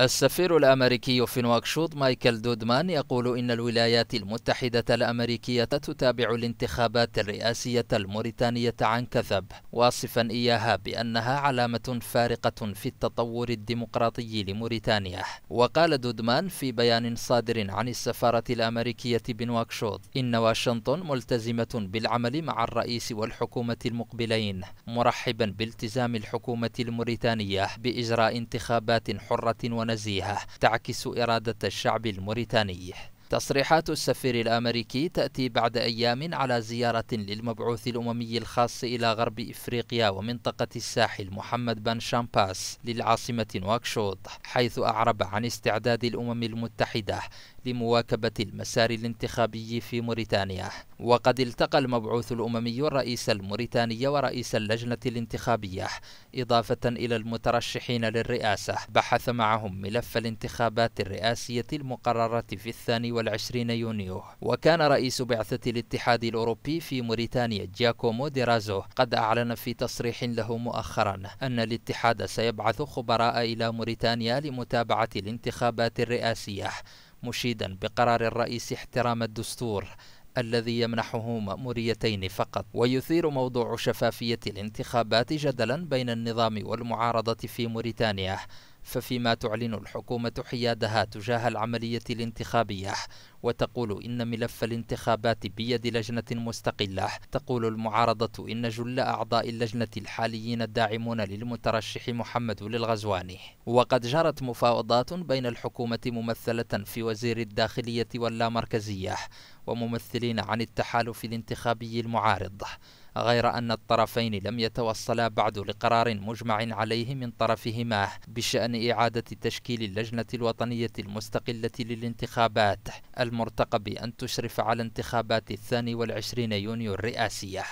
السفير الأمريكي في نواكشوط مايكل دودمان يقول إن الولايات المتحدة الأمريكية تتابع الانتخابات الرئاسية الموريتانية عن كثب واصفا إياها بأنها علامة فارقة في التطور الديمقراطي لموريتانيا وقال دودمان في بيان صادر عن السفارة الأمريكية بنواكشوط إن واشنطن ملتزمة بالعمل مع الرئيس والحكومة المقبلين مرحبا بالتزام الحكومة الموريتانية بإجراء انتخابات حرة ونزيهة تعكس إرادة الشعب الموريتاني تصريحات السفير الأمريكي تأتي بعد أيام على زيارة للمبعوث الأممي الخاص إلى غرب إفريقيا ومنطقة الساحل محمد بن شامباس للعاصمة نواكشوط حيث أعرب عن استعداد الأمم المتحدة لمواكبة المسار الانتخابي في موريتانيا وقد التقى المبعوث الأممي الرئيس الموريتاني ورئيس اللجنة الانتخابية إضافة إلى المترشحين للرئاسة بحث معهم ملف الانتخابات الرئاسية المقررة في الثاني والعشرين يونيو وكان رئيس بعثة الاتحاد الأوروبي في موريتانيا جياكومو ديرازو قد أعلن في تصريح له مؤخرا أن الاتحاد سيبعث خبراء إلى موريتانيا لمتابعة الانتخابات الرئاسية مشيدا بقرار الرئيس احترام الدستور الذي يمنحه مأموريتين فقط ويثير موضوع شفافية الانتخابات جدلا بين النظام والمعارضة في موريتانيا ففيما تعلن الحكومة حيادها تجاه العملية الانتخابية وتقول إن ملف الانتخابات بيد لجنة مستقلة تقول المعارضة إن جل أعضاء اللجنة الحاليين الداعمون للمترشح محمد للغزواني وقد جرت مفاوضات بين الحكومة ممثلة في وزير الداخلية واللامركزية وممثلين عن التحالف الانتخابي المعارض غير أن الطرفين لم يتوصلا بعد لقرار مجمع عليه من طرفهما بشأن إعادة تشكيل اللجنة الوطنية المستقلة للانتخابات المرتقب أن تشرف على انتخابات الثاني والعشرين يونيو الرئاسية